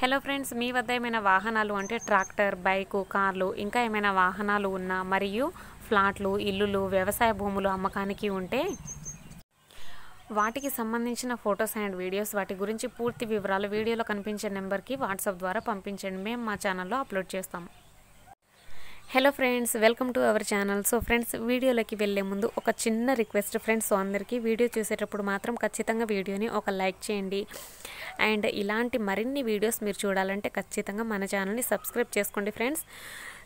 hello friends మీ వద్ద ఏమైనా వాహనాలు అంటే ట్రాక్టర్ బైకు కార్లు ఇంకా ఏమైనా వాహనాలు ఉన్నా మరియు ఫ్లాట్లు ఇల్లులు వ్యవసాయ భూములు అమ్మకానికి ఉంటే వాటికి సంబంధించిన ఫొటోస్ అండ్ వీడియోస్ వాటి గురించి పూర్తి వివరాలు వీడియోలో కనిపించే నెంబర్కి వాట్సాప్ ద్వారా పంపించండి మేము మా ఛానల్లో అప్లోడ్ చేస్తాము hello friends welcome to our channel so friends వీడియోలోకి వెళ్ళే ముందు ఒక చిన్న రిక్వెస్ట్ ఫ్రెండ్స్ అందరికీ వీడియో చూసేటప్పుడు మాత్రం ఖచ్చితంగా వీడియోని ఒక లైక్ చేయండి అండ్ ఇలాంటి మరిన్ని వీడియోస్ మీరు చూడాలంటే ఖచ్చితంగా మన ఛానల్ని సబ్స్క్రైబ్ చేసుకోండి ఫ్రెండ్స్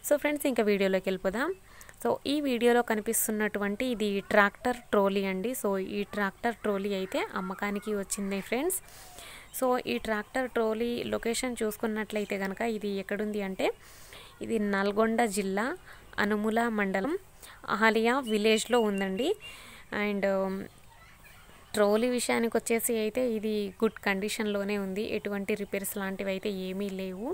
సో ఫ్రెండ్స్ ఇంకా వీడియోలోకి వెళ్ళిపోదాం సో ఈ వీడియోలో కనిపిస్తున్నటువంటి ఇది ట్రాక్టర్ ట్రోలీ అండి సో ఈ ట్రాక్టర్ ట్రోలీ అయితే అమ్మకానికి వచ్చింది ఫ్రెండ్స్ సో ఈ ట్రాక్టర్ ట్రోలీ లొకేషన్ చూసుకున్నట్లయితే కనుక ఇది ఎక్కడుంది అంటే ఇది నల్గొండ జిల్లా అనుముల మండలం ఆలియా విలేజ్లో ఉందండి అండ్ ట్రోలీ విషయానికి వచ్చేసి అయితే ఇది గుడ్ కండిషన్లోనే ఉంది ఎటువంటి రిపేర్స్ లాంటివి అయితే ఏమీ లేవు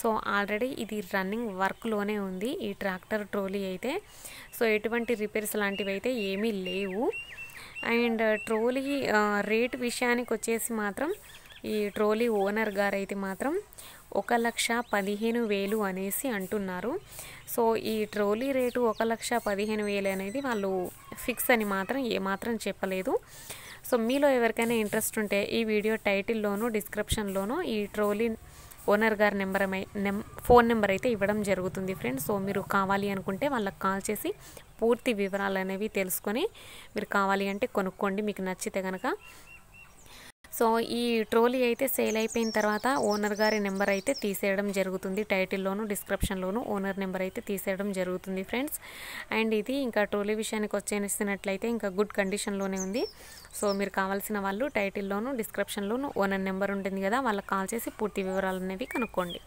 సో ఆల్రెడీ ఇది రన్నింగ్ వర్క్లోనే ఉంది ఈ ట్రాక్టర్ ట్రోలీ అయితే సో ఎటువంటి రిపేర్స్ లాంటివి అయితే ఏమీ లేవు అండ్ ట్రోలీ రేట్ విషయానికి వచ్చేసి మాత్రం ఈ ట్రోలీ ఓనర్ గారైతే మాత్రం ఒక లక్ష పదిహేను వేలు అనేసి అంటున్నారు సో ఈ ట్రోలీ రేటు ఒక లక్ష పదిహేను వేలు అనేది వాళ్ళు ఫిక్స్ అని మాత్రం ఏమాత్రం చెప్పలేదు సో మీలో ఎవరికైనా ఇంట్రెస్ట్ ఉంటే ఈ వీడియో టైటిల్లోనూ డిస్క్రిప్షన్లోనూ ఈ ట్రోలీ ఓనర్ గారి నెంబర్ నెం ఫోన్ నెంబర్ అయితే ఇవ్వడం జరుగుతుంది ఫ్రెండ్స్ సో మీరు కావాలి అనుకుంటే వాళ్ళకి కాల్ చేసి పూర్తి వివరాలు అనేవి తెలుసుకొని మీరు కావాలి అంటే కొనుక్కోండి మీకు నచ్చితే కనుక సో ఈ ట్రోలీ అయితే సేల్ అయిపోయిన తర్వాత ఓనర్ గారి నెంబర్ అయితే తీసేయడం జరుగుతుంది టైటిల్లోను డిస్క్రిప్షన్లోను ఓనర్ నెంబర్ అయితే తీసేయడం జరుగుతుంది ఫ్రెండ్స్ అండ్ ఇది ఇంకా ట్రోలీ విషయానికి వచ్చేసినట్లయితే ఇంకా గుడ్ కండిషన్లోనే ఉంది సో మీరు కావాల్సిన వాళ్ళు టైటిల్లోను డిస్క్రిప్షన్లోను ఓనర్ నెంబర్ ఉంటుంది కదా వాళ్ళకి కాల్ చేసి పూర్తి వివరాలు అనేవి కనుక్కోండి